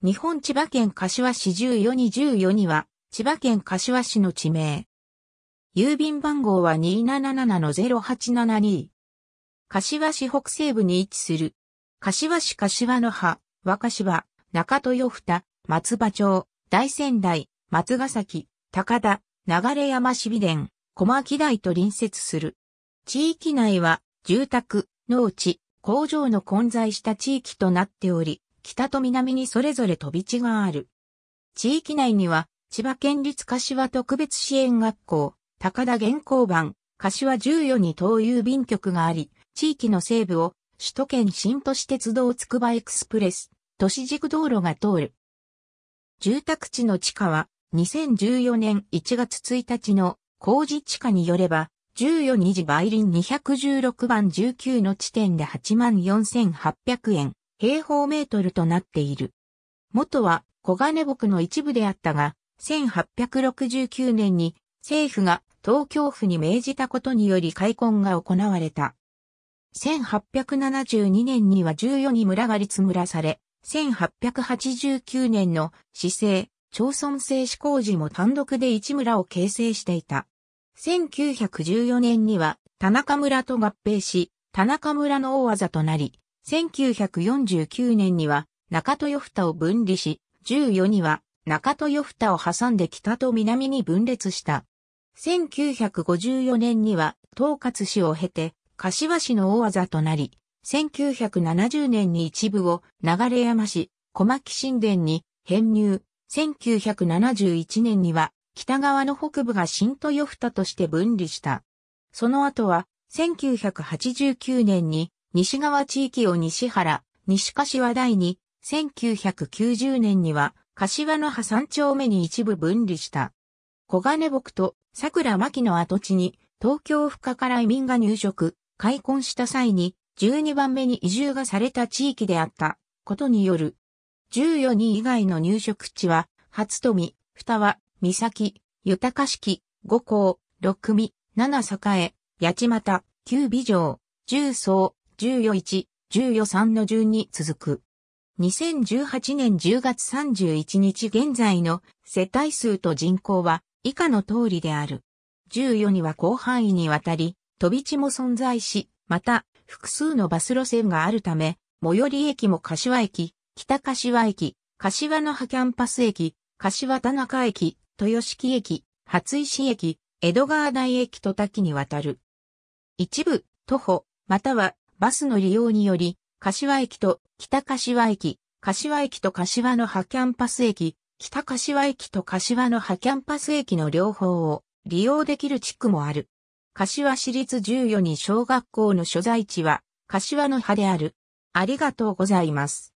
日本千葉県柏市14に14には、千葉県柏市の地名。郵便番号は277-0872。柏市北西部に位置する。柏市柏の葉、若柴、中豊二、松葉町、大仙台、松ヶ崎、高田、流山市美田、小牧台と隣接する。地域内は、住宅、農地、工場の混在した地域となっており、北と南にそれぞれ飛び地がある。地域内には、千葉県立柏特別支援学校、高田原稿版、柏14に東郵便局があり、地域の西部を首都圏新都市鉄道つくばエクスプレス、都市軸道路が通る。住宅地の地価は、2014年1月1日の工事地価によれば、14日時倍林216番19の地点で84,800円。平方メートルとなっている。元は小金木の一部であったが、1869年に政府が東京府に命じたことにより開墾が行われた。1872年には14に村が立村され、1889年の市政、町村制施工時も単独で一村を形成していた。1914年には田中村と合併し、田中村の大技となり、1949年には中豊蓋を分離し、14には中豊蓋を挟んで北と南に分裂した。1954年には統括市を経て、柏市の大技となり、1970年に一部を流山市、小牧神殿に編入。1971年には北側の北部が新豊蓋として分離した。その後は1989年に西側地域を西原、西柏台に、1990年には、柏の葉山丁目に一部分離した。小金木と桜牧の跡地に、東京深から移民が入植、開墾した際に、12番目に移住がされた地域であった、ことによる。14人以外の入植地は、初富、二和、三崎、豊敷、五甲、六組、七栄、八幡、九美城、十層、1 4 1、1 4 3の順に続く。2018年10月31日現在の世帯数と人口は以下の通りである。14には広範囲にわたり、飛び地も存在し、また、複数のバス路線があるため、最寄り駅も柏駅、北柏駅、柏の葉キャンパス駅、柏田中駅、豊敷駅、初石駅、江戸川台駅と多岐にわたる。一部、徒歩、またはバスの利用により、柏駅と北柏駅、柏駅と柏の葉キャンパス駅、北柏駅と柏の葉キャンパス駅の両方を利用できる地区もある。柏市立14に小学校の所在地は、柏の葉である。ありがとうございます。